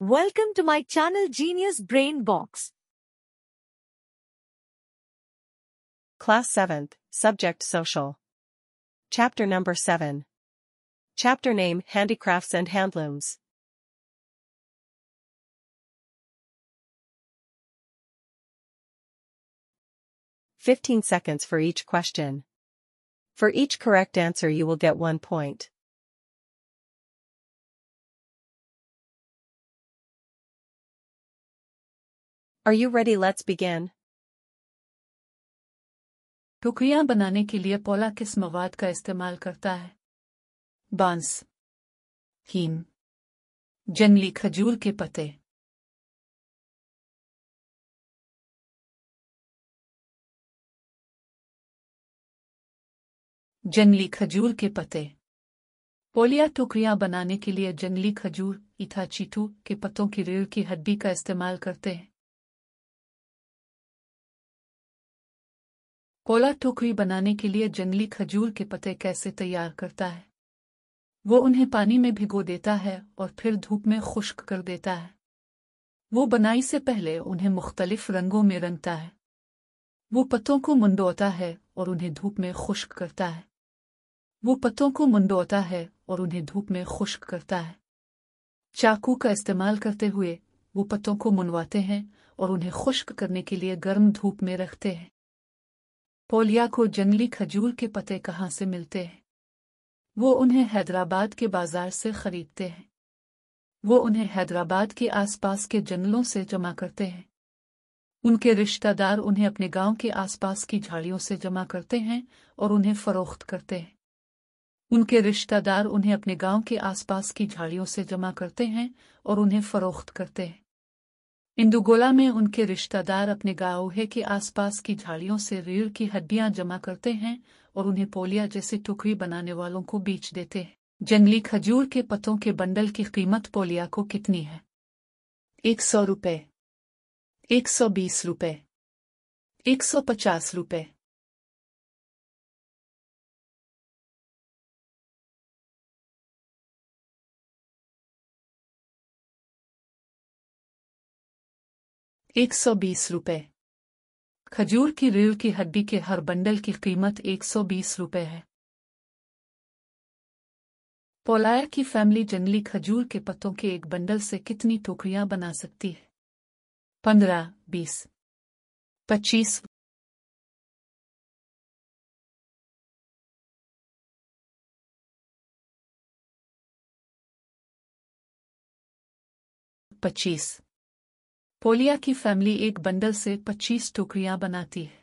Welcome to my channel Genius Brain Box. Class 7th, Subject Social. Chapter number 7. Chapter name Handicrafts and Handlooms. Fifteen seconds for each question. For each correct answer you will get one point. Are you ready? Let's begin. टोकरियां बनाने के लिए पोला किस मवाद का इस्तेमाल करता है बांस हीम जंगली खजूर के पत्ते जंगली खजूर के पत्ते पोलिया टुकड़ियां बनाने के लिए जंगली खजूर इथाचीटू के पत्तों की रेड़ की हड्डी का इस्तेमाल करते हैं कोला टोकरी बनाने के लिए जंगली खजूर के पत्ते कैसे तैयार करता है वो उन्हें पानी में भिगो देता है और फिर धूप में खुश्क कर देता है वो बनाई से पहले उन्हें मुख्तलिफ रंगों में रंगता है वो पत्तों को मुंडोता है और उन्हें धूप में खुश्क करता है वो पत्तों को मुंडोता है और उन्हें धूप में खुश्क करता है चाकू का इस्तेमाल करते हुए वो पत्तों को मुनवाते हैं और उन्हें खुश्क करने के लिए गर्म धूप में रखते हैं पोलिया को जंगली खजूर के पते कहाँ से मिलते हैं वो उन्हें हैदराबाद के बाजार से खरीदते हैं वो उन्हें हैदराबाद के आसपास के जंगलों से जमा करते हैं उनके रिश्तेदार उन्हें अपने गांव के आसपास की झाड़ियों से जमा करते हैं और उन्हें फरोख्त करते हैं उनके रिश्तेदार उन्हें अपने गांव के आसपास की झाड़ियों से जमा करते हैं और उन्हें फरोख्त करते हैं इंदुगोला में उनके रिश्तेदार अपने गाओहे के आसपास की झाड़ियों से रीढ़ की हड्डियां जमा करते हैं और उन्हें पोलिया जैसे टुकड़ी बनाने वालों को बेच देते हैं जंगली खजूर के पत्तों के बंडल की कीमत पोलिया को कितनी है एक सौ रुपये एक सौ बीस रुपये एक सौ पचास रुपये एक सौ बीस रुपये खजूर की रीढ़ की हड्डी के हर बंडल की कीमत एक सौ बीस रुपये है पोलायर की फैमिली जंगली खजूर के पत्तों के एक बंडल से कितनी टोकरियां बना सकती है पंद्रह बीस पच्चीस पच्चीस पोलिया की फैमिली एक बंडल से 25 टोकरियां बनाती है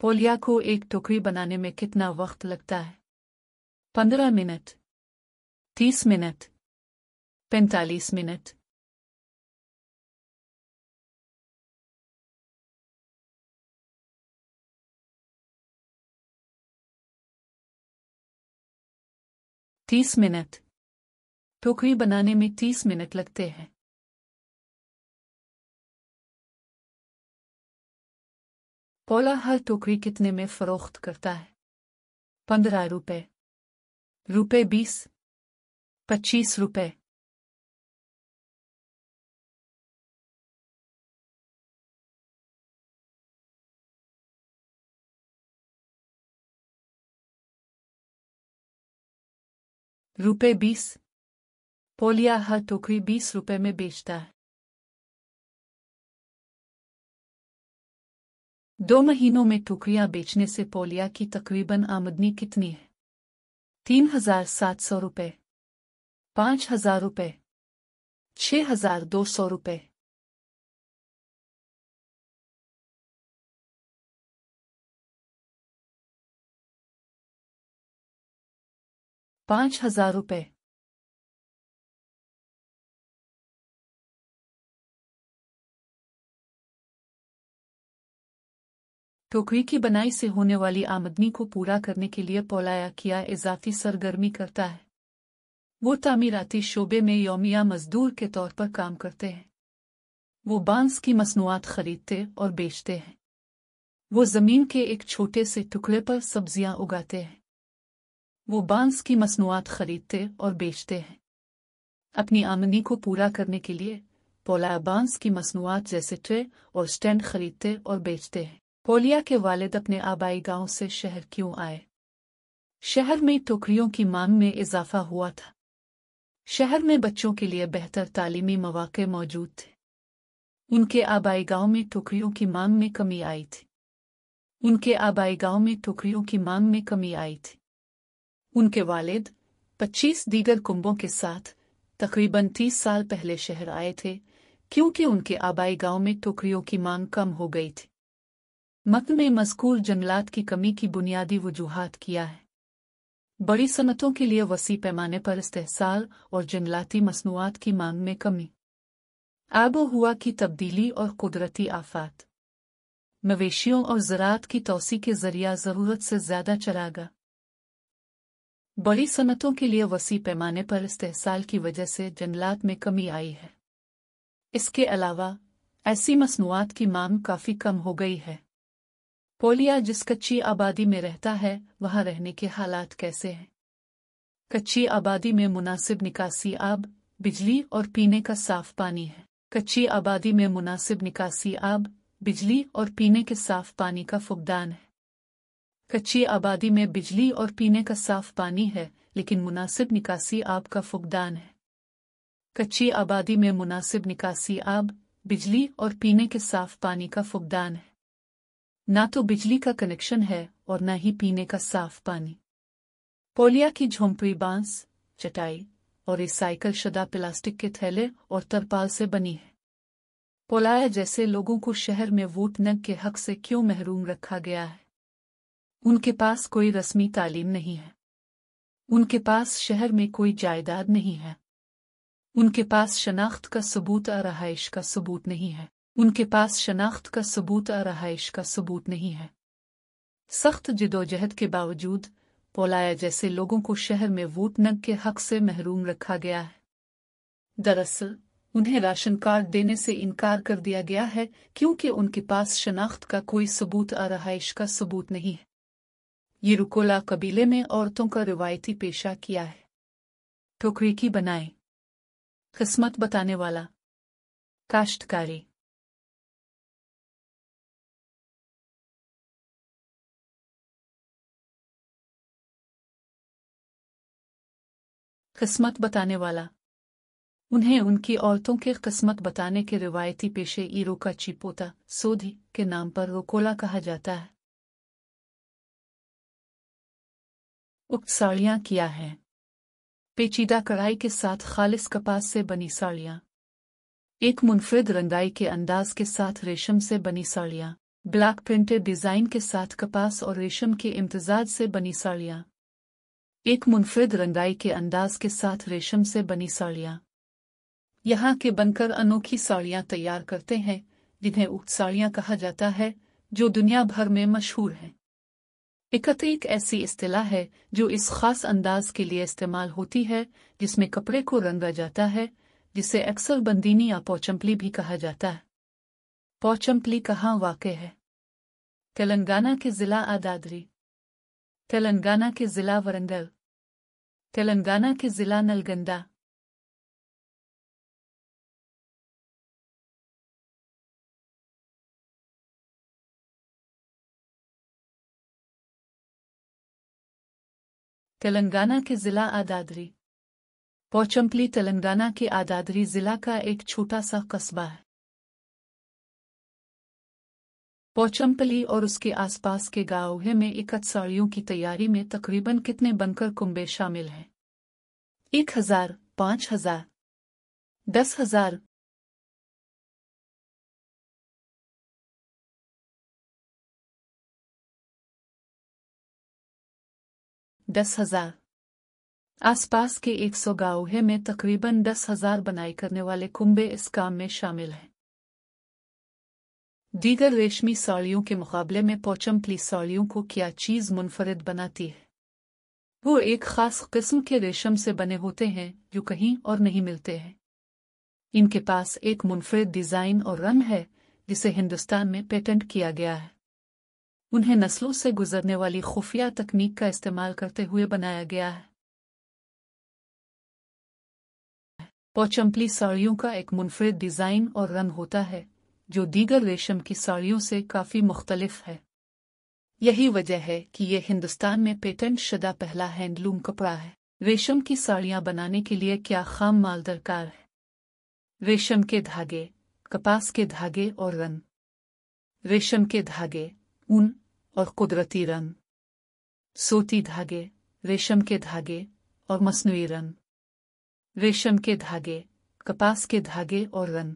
पोलिया को एक टोकरी बनाने में कितना वक्त लगता है पंद्रह मिनट तीस मिनट पैंतालीस मिनट तीस मिनट टोकरी बनाने में तीस मिनट लगते हैं पोला हर टोकरी कितने में फरोख्त करता है पंद्रह रुपये रुपए बीस पच्चीस रुपए रुपये बीस पोलिया हर टोकरी बीस रुपये में बेचता है दो महीनों में टोकरियां बेचने से पोलिया की तकरीबन आमदनी कितनी है तीन हजार सात सौ रुपये पांच हजार रुपये छह हजार दो सौ रुपये पांच हजार रुपए टोकरी की बनाई से होने वाली आमदनी को पूरा करने के लिए पौलाया किया इजाफी सरगर्मी करता है वो तामीराती शोबे में योमिया मजदूर के तौर पर काम करते हैं वो बांस की मसनूआत खरीदते और बेचते हैं वो ज़मीन के एक छोटे से टुकड़े पर सब्जियां उगाते हैं वो बांस की मसनूआत खरीदते और बेचते हैं अपनी आमदनी को पूरा करने के लिए पोला बांस की मसनूआत जैसे ट्रे और स्टैंड खरीदते और बेचते हैं पोलिया के वालिद अपने आबाई गांव से शहर क्यों आए शहर में टोकरियों की मांग में इजाफा हुआ था शहर में बच्चों के लिए बेहतर तालीमी मौाक मौजूद थे उनके आबाई गांव में टोकरियों की मांग में कमी आई थी उनके आबाई गांव में टोकरियों की मांग में कमी आई थी उनके वालिद 25 दीगर कुंभों के साथ तकरीबन 30 साल पहले शहर आए थे क्योंकि उनके आबाई गांव में टोकरियों की मांग कम हो गई थी मत में मजकूर जंगलात की कमी की बुनियादी वजूहत किया है बड़ी सनतों के लिए वसी पैमाने पर इस्तेसाल और जंगलाती मसनूआत की मांग में कमी आबो हुआ की तब्दीली और कुदरती आफात मवेशियों और ज़रात की तोसी के जरिया ज़रूरत से ज़्यादा गया बड़ी सनतों के लिए वसी पैमाने पर इस्तेसाल की वजह से जंगलात में कमी आई है इसके अलावा ऐसी मसनूआत की मांग काफ़ी कम हो गई है पोलिया जिस कच्ची आबादी में रहता है वहां रहने के हालात कैसे हैं कच्ची आबादी में मुनासिब निकासी आब बिजली और पीने का साफ पानी है कच्ची आबादी में मुनासिब निकासी आब बिजली और पीने के साफ पानी का फुकदान है कच्ची आबादी में बिजली और पीने का साफ पानी है लेकिन मुनासिब निकासी आब का फुकदान है कच्ची आबादी में मुनासिब निकासी आब बिजली और पीने के साफ पानी का फुकदान है ना तो बिजली का कनेक्शन है और न ही पीने का साफ पानी पोलिया की झोंपड़ी बांस चटाई और रिसाइकल शुदा प्लास्टिक के थैले और तरपाल से बनी है पोलाया जैसे लोगों को शहर में वोट नग के हक से क्यों महरूम रखा गया है उनके पास कोई रस्मी तालीम नहीं है उनके पास शहर में कोई जायदाद नहीं है उनके पास शनाख्त का सबूत और रहाइश का सबूत नहीं है उनके पास शनाख्त का सबूत और रहाइश का सबूत नहीं है सख्त जिदोजहद के बावजूद पोलाया जैसे लोगों को शहर में वोट नग के हक से महरूम रखा गया है दरअसल उन्हें राशन कार्ड देने से इनकार कर दिया गया है क्योंकि उनके पास शनाख्त का कोई सबूत और रहाइश का सबूत नहीं है रुकोला कबीले में औरतों का रिवायती पेशा किया है टोकरी की बनाए किस्मत बताने वाला काश्तकारी किस्मत बताने वाला उन्हें उनकी औरतों के किस्मत बताने के रिवायती पेशे ईरो का चिपोता सोधी के नाम पर रोकोला कहा जाता है उक्त साड़ियाँ किया है पेचीदा कढ़ाई के साथ खालिस कपास से बनी साड़ियाँ एक मुनफरद रंगाई के अंदाज के साथ रेशम से बनी साड़ियाँ ब्लैक प्रिंटेड डिजाइन के साथ कपास और रेशम के इम्तजाज से बनी साड़ियाँ एक मुनफरद रंगाई के अंदाज के साथ रेशम से बनी साड़ियाँ यहाँ के बनकर अनोखी साड़ियाँ तैयार करते हैं जिन्हें उक्त साड़ियाँ कहा जाता है जो दुनिया भर में मशहूर हैं इकती एक ऐसी अतलाह है जो इस खास अंदाज के लिए इस्तेमाल होती है जिसमें कपड़े को रंगा जाता है जिसे अक्सर बंदीनी या पौचम्पली भी कहा जाता है पौचम्पली कहाँ वाक़ है तेलंगाना के ज़िला आदादरी तेलंगाना के ज़िला वरंगल तेलंगाना के ज़िला नलगंदा तेलंगाना के जिला आदादरी पोचम्पली तेलंगाना के आदादरी जिला का एक छोटा सा कस्बा है पोचम्पली और उसके आसपास के है में इकत साड़ियों की तैयारी में तकरीबन कितने बनकर कुंबे शामिल हैं एक हजार पांच हजार दस हजार दस हजार आसपास के एक गांव है में तकरीबन दस हजार बनाई करने वाले कुंभे इस काम में शामिल हैं दीगर रेशमी साड़ियों के मुकाबले में पोचम्पली साड़ियों को क्या चीज़ मुनफरद बनाती है वो एक खास किस्म के रेशम से बने होते हैं जो कहीं और नहीं मिलते हैं इनके पास एक मुनफरद डिज़ाइन और रंग है जिसे हिंदुस्तान में पेटेंट किया गया है उन्हें नस्लों से गुजरने वाली खुफिया तकनीक का इस्तेमाल करते हुए बनाया गया है पौचम्पली साड़ियों का एक मुनफरद डिज़ाइन और रंग होता है जो दीगर रेशम की साड़ियों से काफ़ी मुख्तलिफ है यही वजह है कि यह हिंदुस्तान में पेटेंट शुदा पहला हैंडलूम कपड़ा है रेशम की साड़ियां बनाने के लिए क्या खाम माल दरकार है रेशम के धागे कपास के धागे और रन रेशम के धागे ऊन और कुदरती रंग सोती धागे रेशम के धागे और मसनू रंग रेशम के धागे कपास के धागे और रंग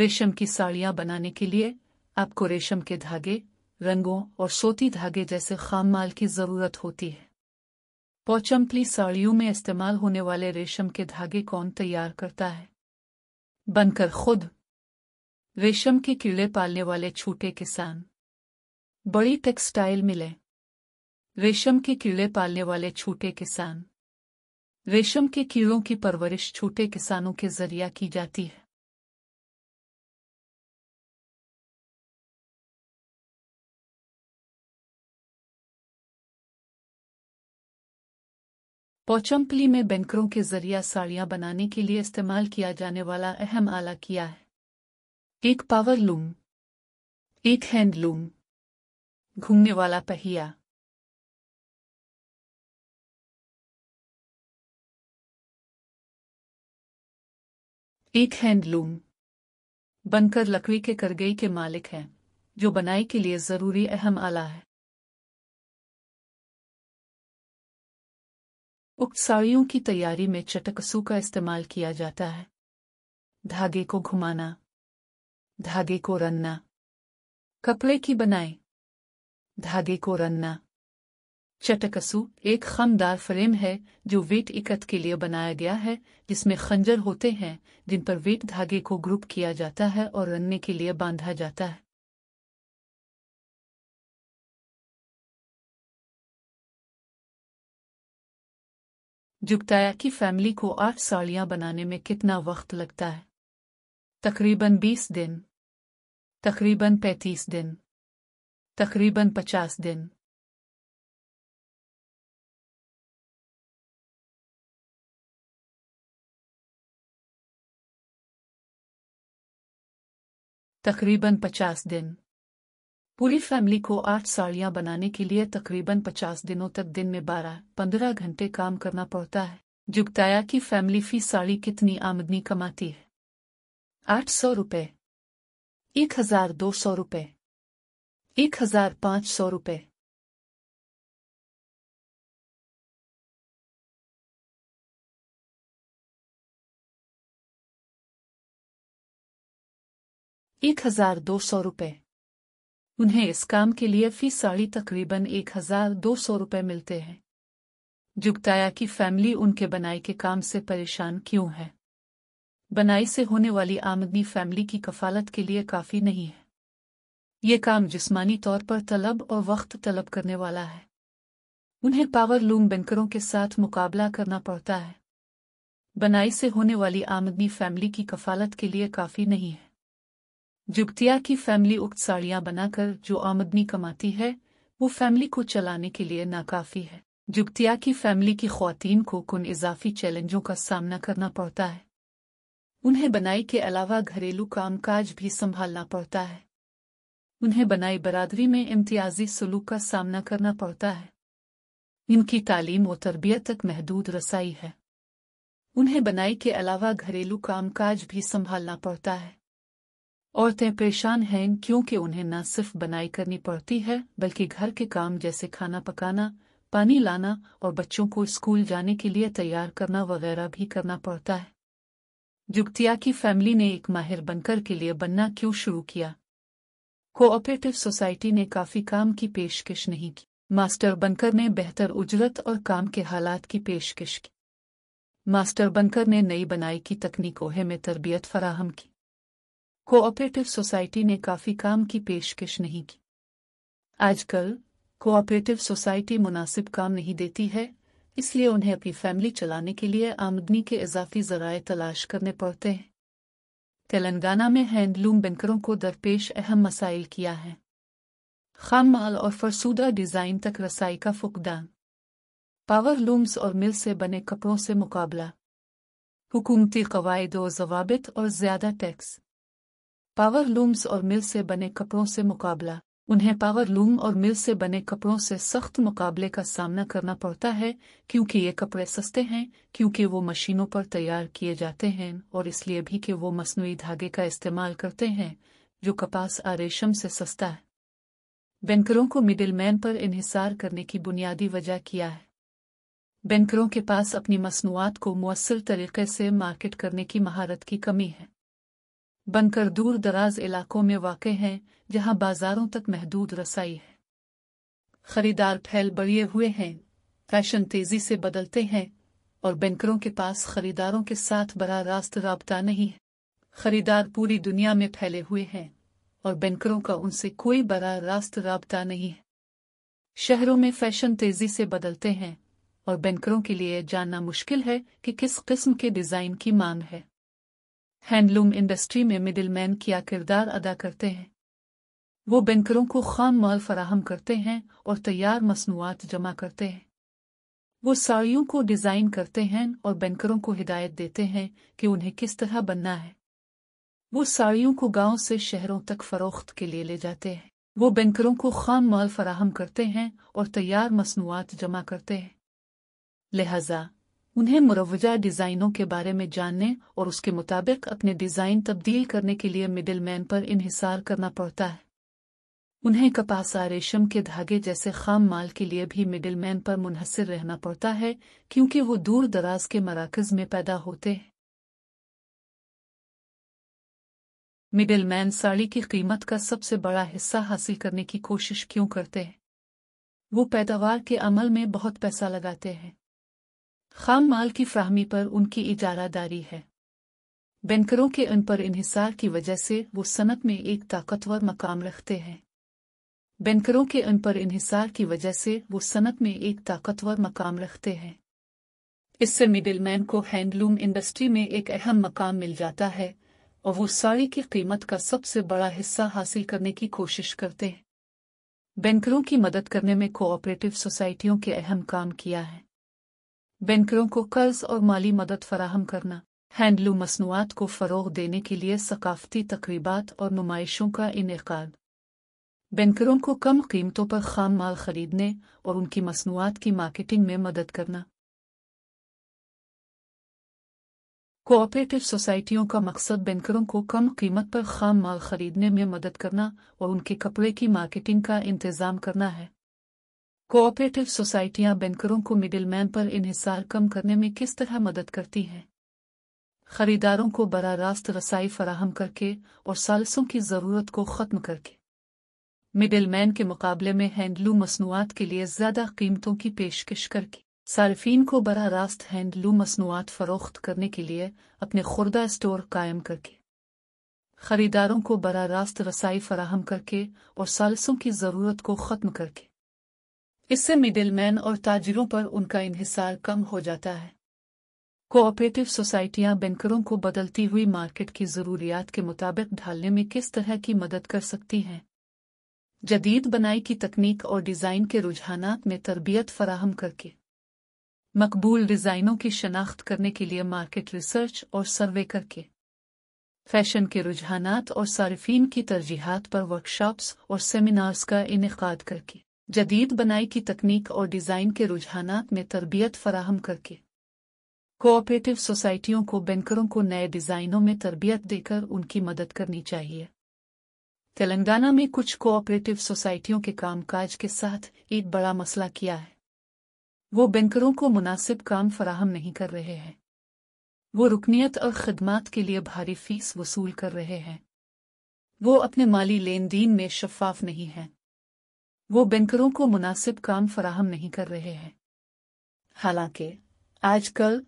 रेशम की साड़ियां बनाने के लिए आपको रेशम के धागे रंगों और सोती धागे जैसे खाम माल की जरूरत होती है पौचम्पली साड़ियों में इस्तेमाल होने वाले रेशम के धागे कौन तैयार करता है बनकर खुद रेशम के कीड़े पालने वाले छोटे किसान बड़ी टेक्सटाइल मिले रेशम के कीड़े पालने वाले छोटे किसान रेशम के कीड़ों की परवरिश छोटे किसानों के जरिया की जाती है पोचम्पली में बैंकरों के जरिया साड़ियां बनाने के लिए इस्तेमाल किया जाने वाला अहम आला किया है एक पावर लूम एक हैंडलूम घूमने वाला पहिया एक हैंडलूम बनकर लकड़ी के करगई के मालिक हैं जो बनाई के लिए जरूरी अहम आला है उक्त साड़ियों की तैयारी में चटकसू का इस्तेमाल किया जाता है धागे को घुमाना धागे को रनना कपड़े की बनाई धागे को रनना चटकसु एक खमदार फ्रेम है जो वेट इकट के लिए बनाया गया है जिसमें खंजर होते हैं जिन पर वेट धागे को ग्रुप किया जाता है और रनने के लिए बांधा जाता है जुगताया की फैमिली को आठ साड़ियां बनाने में कितना वक्त लगता है तकरीबन बीस दिन तकरीबन पैंतीस दिन तकरीबन पचास दिन तकरीबन पचास दिन पूरी फैमिली को आठ साड़ियां बनाने के लिए तकरीबन पचास दिनों तक दिन में बारह पंद्रह घंटे काम करना पड़ता है जुगताया की फैमिली फी साड़ी कितनी आमदनी कमाती है आठ सौ रुपये एक हजार दो सौ रुपये एक हजार पांच सौ रुपये एक हजार दो सौ रुपये उन्हें इस काम के लिए फीस साड़ी तकरीबन एक हजार दो सौ रुपये मिलते हैं जुगताया की फैमिली उनके बनाई के काम से परेशान क्यों है बनाई से होने वाली आमदनी फैमिली की कफालत के लिए काफी नहीं है ये काम जिस्मानी तौर पर तलब और वक्त तलब करने वाला है उन्हें पावर लूम बैंकरों के साथ मुकाबला करना पड़ता है बनाई से होने वाली आमदनी फैमिली की कफालत के लिए काफी नहीं है जुगतिया की फैमिली उक्त साड़ियां बनाकर जो आमदनी कमाती है वो फैमिली को चलाने के लिए नाकाफी है जुगतिया की फैमिली की खातन को कुन इजाफी चैलेंजों का सामना करना पड़ता है उन्हें बनाई के अलावा घरेलू कामकाज भी संभालना पड़ता है उन्हें बनाई बरादरी में इम्तियाजी सलूक का सामना करना पड़ता है इनकी तालीम व तरबियत तक महदूद रसाई है उन्हें बनाई के अलावा घरेलू कामकाज भी संभालना पड़ता है औरतें परेशान हैं क्योंकि उन्हें न सिर्फ बनाई करनी पड़ती है बल्कि घर के काम जैसे खाना पकाना पानी लाना और बच्चों को स्कूल जाने के लिए तैयार करना वगैरह भी करना पड़ता है जुगतिया की फैमिली ने एक माहिर बनकर के लिए बनना क्यों शुरू किया कोऑपरेटिव सोसाइटी ने काफी काम की पेशकश नहीं की मास्टर बनकर ने बेहतर उजरत और काम के हालात की पेशकश की मास्टर बनकर ने नई बनाई की तकनीकों में तरबियत फराहम की कोऑपरेटिव सोसाइटी ने काफी काम की पेशकश नहीं की आजकल कोऑपरेटिव सोसाइटी मुनासिब काम नहीं देती है इसलिए उन्हें अपनी फैमिली चलाने के लिए आमदनी के इजाफी जराए तलाश करने पड़ते हैं तेलंगाना में हैंडलूम बैंकरों को दरपेश अहम मसाइल किया है खाम माल और फरसूदा डिज़ाइन तक रसाई का फुकदान पावर लूम्स और मिल से बने कपड़ों से मुकाबला हुकूमती कवायद और जवाबित और ज़्यादा टैक्स पावर लूम्स और मिल से बने कपड़ों से मुकाबला उन्हें पावर लूम और मिल से बने कपड़ों से सख्त मुकाबले का सामना करना पड़ता है क्योंकि ये कपड़े सस्ते हैं क्योंकि वो मशीनों पर तैयार किए जाते हैं और इसलिए भी कि वो मसनू धागे का इस्तेमाल करते हैं जो कपास आ रेशम से सस्ता है बैंकरों को मिडिलमैन पर इन्हिसार करने की बुनियादी वजह किया है बैंकरों के पास अपनी मसनूआत को मौसर तरीके से मार्केट करने की महारत की कमी है बनकर दूर दराज इलाकों में वाक़ हैं जहां बाजारों तक महदूद रसाई है खरीदार फैल बढ़िए हुए हैं फैशन तेजी से बदलते हैं और बैंकरों के पास खरीदारों के साथ बड़ा रास्त रहा नहीं है खरीदार पूरी दुनिया में फैले हुए हैं और बैंकरों का उनसे कोई बड़ा रास्त रहा नहीं है शहरों में फैशन तेजी से बदलते हैं और बैंकरों के लिए जानना मुश्किल है कि किस किस्म के डिज़ाइन की मांग है हैंडलूम इंडस्ट्री में मिडिलमैन क्या किरदार अदा करते हैं वो बैंकरों को खाम माल फराहम करते हैं और तैयार मसनूआत जमा करते हैं वो साड़ियों को डिज़ाइन करते हैं और बैंकरों को हिदायत देते हैं कि उन्हें किस तरह बनना है वो साड़ियों को गांव से शहरों तक फ़रोख्त के लिए ले जाते हैं वो बैंकरों को खाम माल फराहम करते हैं और तैयार मसनूआत जमा करते हैं लिहाजा उन्हें मुरवजा डिज़ाइनों के बारे में जानने और उसके मुताबिक अपने डिज़ाइन तब्दील करने के लिए मिडिलमैन पर इन्हिसार करना पड़ता है उन्हें कपासा रेशम के धागे जैसे खाम माल के लिए भी मिडिलमैन पर मुनहसर रहना पड़ता है क्योंकि वो दूर दराज के मराकज में पैदा होते हैं मिडिलमैन साड़ी की कीमत का सबसे बड़ा हिस्सा हासिल करने की कोशिश क्यों करते हैं वो पैदावार के अमल में बहुत पैसा लगाते हैं खाम माल की फ्राहमी पर उनकी इजारादारी है बैंकरों के उन पर इहिसार की वजह से वो सनत में एक ताकतवर मकाम रखते हैं बैंकरों के उन पर इहिसार की वजह से वो सनत में एक ताकतवर मकाम रखते हैं इससे मिडिलमैन को हैंडलूम इंडस्ट्री में एक अहम मकाम मिल जाता है और वो साड़ी की कीमत का सबसे बड़ा हिस्सा हासिल करने की कोशिश करते हैं बैंकरों की मदद करने में कोऑपरेटिव सोसाइटियों के अहम काम किया है बैंकरों को कर्ज और माली मदद फराहम करना हैंडलूम मसनूआत को फ़रोग देने के लिए सकाफती तकरीबात और नुमाइशों का इनका बैंकरों को कम कीमतों पर खाम माल खरीदने और उनकी मसनूआत की मार्केटिंग में मदद करना कोऑपरेटिव सोसाइटियों का मकसद बैंकरों को कम कीमत पर खाम माल खरीदने में मदद करना और उनके कपड़े की मार्केटिंग का इंतजाम करना है कोऑपरेटिव सोसाइटियां बैंकरों को मिडिलमैन पर इन्हिसार कम करने में किस तरह मदद करती हैं खरीदारों को बरा रास्त रसाई फराहम करके और सालसों की ज़रूरत को ख़त्म करके मिडिलमैन के मुकाबले में हैंडलूम मसनूआत के लिए ज़्यादा कीमतों की पेशकश करके सार्फिन को बरा रास्त हैंडलूम मसनूआत फ़रोख्त करने के लिए अपने खुर्दा स्टोर कायम करके खरीदारों को बरा रास्त रसाई फराहम करके और सालसों की ज़रूरत को ख़त्म करके इससे मिडिलमैन और ताजिरों पर उनका इन्हिसार कम हो जाता है कोऑपरेटिव सोसाइटियां बैंकरों को बदलती हुई मार्केट की ज़रूरियात के मुताबिक ढालने में किस तरह की मदद कर सकती हैं जदीद बनाई की तकनीक और डिज़ाइन के रुझान में तरबियत फराहम करके मकबूल डिज़ाइनों की शनाख्त करने के लिए मार्केट रिसर्च और सर्वे करके फैशन के रुझान और सार्फिन की तरजीहत पर वर्कशॉप्स और सेमिनार्स का इनका करके जदीद बनाई की तकनीक और डिज़ाइन के रुझान में तरबियत फराहम करके कोऑपरेटिव सोसाइटियों को बैंकरों को नए डिज़ाइनों में तरबियत देकर उनकी मदद करनी चाहिए तेलंगाना में कुछ कोऑपरेटिव सोसाइटियों के कामकाज के साथ एक बड़ा मसला किया है वो बैंकरों को मुनासिब काम फराहम नहीं कर रहे हैं वो रुकनीत और खदमात के लिए भारी फीस वसूल कर रहे हैं वो अपने माली लेन देन में शफाफ नहीं है वो बैंकरों को मुनासिब काम फराहम नहीं कर रहे हैं हालांकि आजकल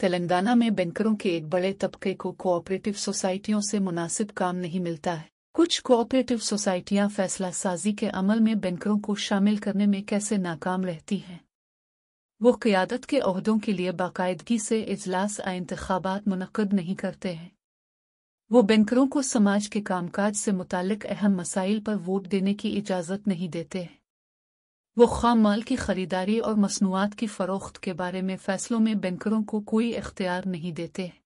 तेलंगाना में बैंकरों के एक बड़े तबके को कोऑपरेटिव सोसाइटियों से मुनासिब काम नहीं मिलता है कुछ कोऑपरेटिव सोसाइटियां फैसला साजी के अमल में बैंकरों को शामिल करने में कैसे नाकाम रहती हैं वो क्यादत के अहदों के लिए बाकायदगी से इजलास इंतबात मुनद नहीं करते हैं वो बैंकरों को समाज के कामकाज से मुतालिक अहम मसाइल पर वोट देने की इजाज़त नहीं देते हैं वो खाम माल की खरीदारी और मसनूआत की फ़रोख्त के बारे में फ़ैसलों में बैंकरों को कोई इख्तियार नहीं देते हैं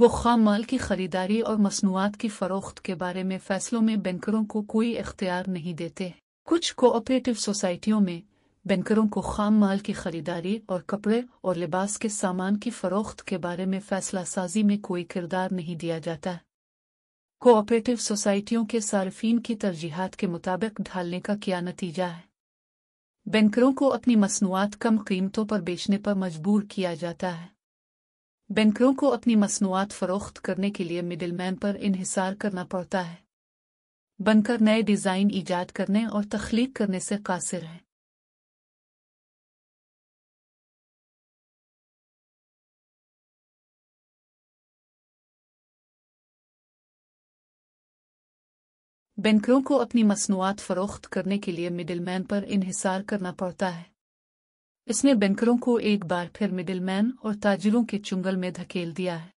वो खाम माल की खरीदारी और मसनूआत की फ़रोख्त के बारे में फ़ैसलों में बैंकरों को कोई इख्तियार नहीं देते कुछ कोऑपरेटिव सोसाइटियों में बैंकरों को खाम माल की खरीदारी और कपड़े और लिबास के सामान की फरोख्त के बारे में फैसला साजी में कोई किरदार नहीं दिया जाता कोऑपरेटिव सोसाइटियों के सार्फिन की तरजीहत के मुताबिक ढालने का क्या नतीजा है बैंकरों को अपनी मसनूआत कम कीमतों पर बेचने पर मजबूर किया जाता है बैंकरों को अपनी मसनूआत फरोख्त करने के लिए मिडिलमैन पर इहिसार करना पड़ता है बनकर नए डिज़ाइन ईजाद करने और तख्लीक करने से कासिर हैं बैंकरों को अपनी मसनूआत फ़रोख्त करने के लिए मिडिलमैन पर इहसार करना पड़ता है इसने बैंकरों को एक बार फिर मिडिलमैन और ताजिरों के चुंगल में धकेल दिया है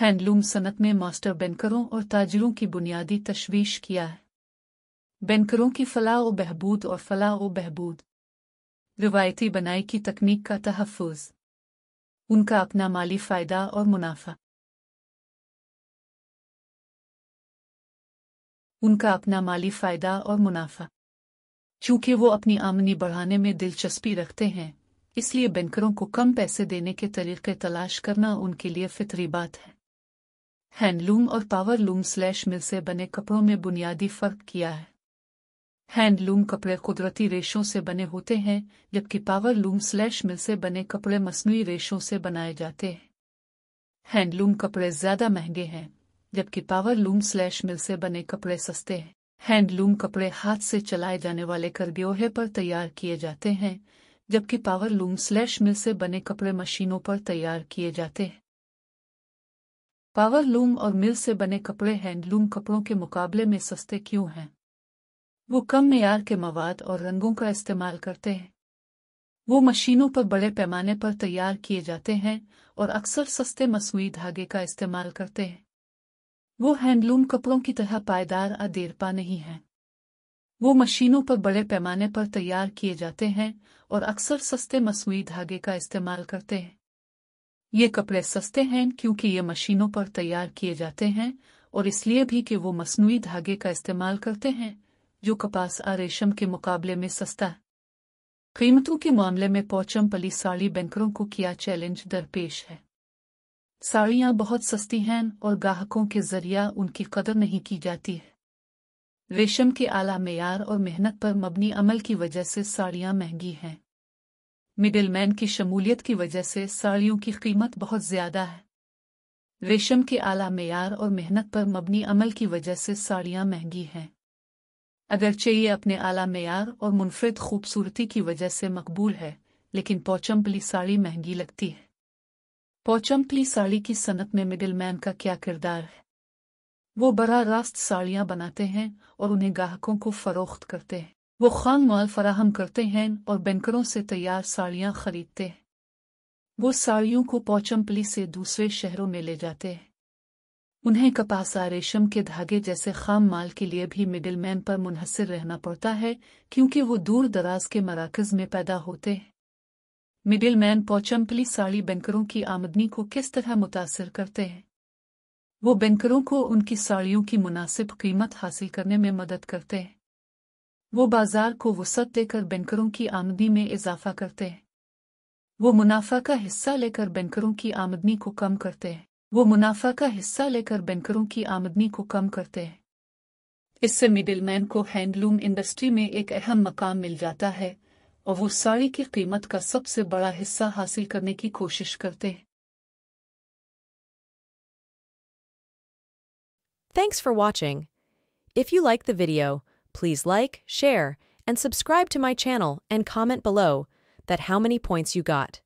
हैंडलूम सनत में मास्टर बैंकरों और ताजिरों की बुनियादी तशवीश किया है बैंकरों की फलाह व बहबूद और फलाह व बहबूद रिवायती बनाई की तकनीक का तहफ़ उनका अपना माली फ़ायदा और मुनाफा उनका अपना माली फ़ायदा और मुनाफा चूंकि वो अपनी आमनी बढ़ाने में दिलचस्पी रखते हैं इसलिए बैंकरों को कम पैसे देने के तरीके तलाश करना उनके लिए फितरी बात है हैंडलूम और पावरलूम स्लैश मिल से बने कपड़ों में बुनियादी फ़र्क किया है हैंडलूम कपड़े कुदरती रेशों से बने होते हैं जबकि पावरलूम स्लैश मिल से बने कपड़े मसनू रेशों से बनाए जाते हैं हैंडलूम कपड़े ज़्यादा महंगे हैं जबकि पावर लूम स्लैश मिल से बने कपड़े सस्ते हैं हैंडलूम कपड़े हाथ से चलाए जाने वाले करब्योहे पर तैयार किए जाते हैं जबकि पावर लूम स्लैश मिल से बने कपड़े मशीनों पर तैयार किए जाते हैं पावर लूम और मिल से बने कपड़े हैंडलूम कपड़ों के मुकाबले में सस्ते क्यों हैं वो कम मैार के मवाद और रंगों का इस्तेमाल करते हैं वो मशीनों पर बड़े पैमाने पर तैयार किए जाते हैं और अक्सर सस्ते मसूई धागे का इस्तेमाल करते हैं वो हैंडलूम कपड़ों की तरह पायदार अदेरपा नहीं है वो मशीनों पर बड़े पैमाने पर तैयार किए जाते हैं और अक्सर सस्ते मसनू धागे का इस्तेमाल करते हैं ये कपड़े सस्ते हैं क्योंकि ये मशीनों पर तैयार किए जाते हैं और इसलिए भी कि वो मसनू धागे का इस्तेमाल करते हैं जो कपास आ रेशम के मुकाबले में सस्ता है कीमतों के मामले में पौचम पली साड़ी बैंकरों को किया चैलेंज दरपेश है साड़ियाँ बहुत सस्ती हैं और ग्राहकों के जरिया उनकी कदर नहीं की जाती है रेशम के आला मैार और मेहनत पर मबनी अमल की वजह से साड़ियाँ महंगी हैं मिडिलमैन की शमूलियत की वजह से साड़ियों की कीमत बहुत ज़्यादा है रेशम के आला मैार और मेहनत पर मबनी अमल की वजह से साड़ियाँ महंगी हैं अगरचे ये अपने आला मैार और मुनफरद खूबसूरती की वजह से मकबूल है लेकिन पौचम्पली साड़ी महंगी लगती है पोचमपली साड़ी की सनत में मिडिलमैन का क्या किरदार है वो बरा रास्त साड़ियाँ बनाते हैं और उन्हें ग्राहकों को फ़रोख्त करते हैं वो खान माल फराहम करते हैं और बैंकरों से तैयार साड़ियाँ खरीदते हैं वो साड़ियों को पौचम्पली से दूसरे शहरों में ले जाते हैं उन्हें कपासा रेशम के धागे जैसे खाम माल के लिए भी मिडिलमैन पर मुनहसर रहना पड़ता है क्योंकि वो दूर दराज के मराकज़ में पैदा होते हैं मिडिल मैन पौचम्पली साड़ी बैंकरों की आमदनी को किस तरह मुतासर करते हैं वो बैंकरों को उनकी साड़ियों की मुनासिब कीमत हासिल करने में मदद करते हैं वो बाजार को वसत देकर बैंकरों की आमदनी में इजाफा करते हैं वो मुनाफा का हिस्सा लेकर बैंकरों की आमदनी को कम करते हैं वो मुनाफा का हिस्सा लेकर बैंकरों की आमदनी को कम करते हैं इससे मिडिलमैन को हैंडलूम इंडस्ट्री में एक अहम मकाम मिल जाता है Thanks for watching. If you like the video, please like, share, and subscribe to my channel and comment below that how many points you got.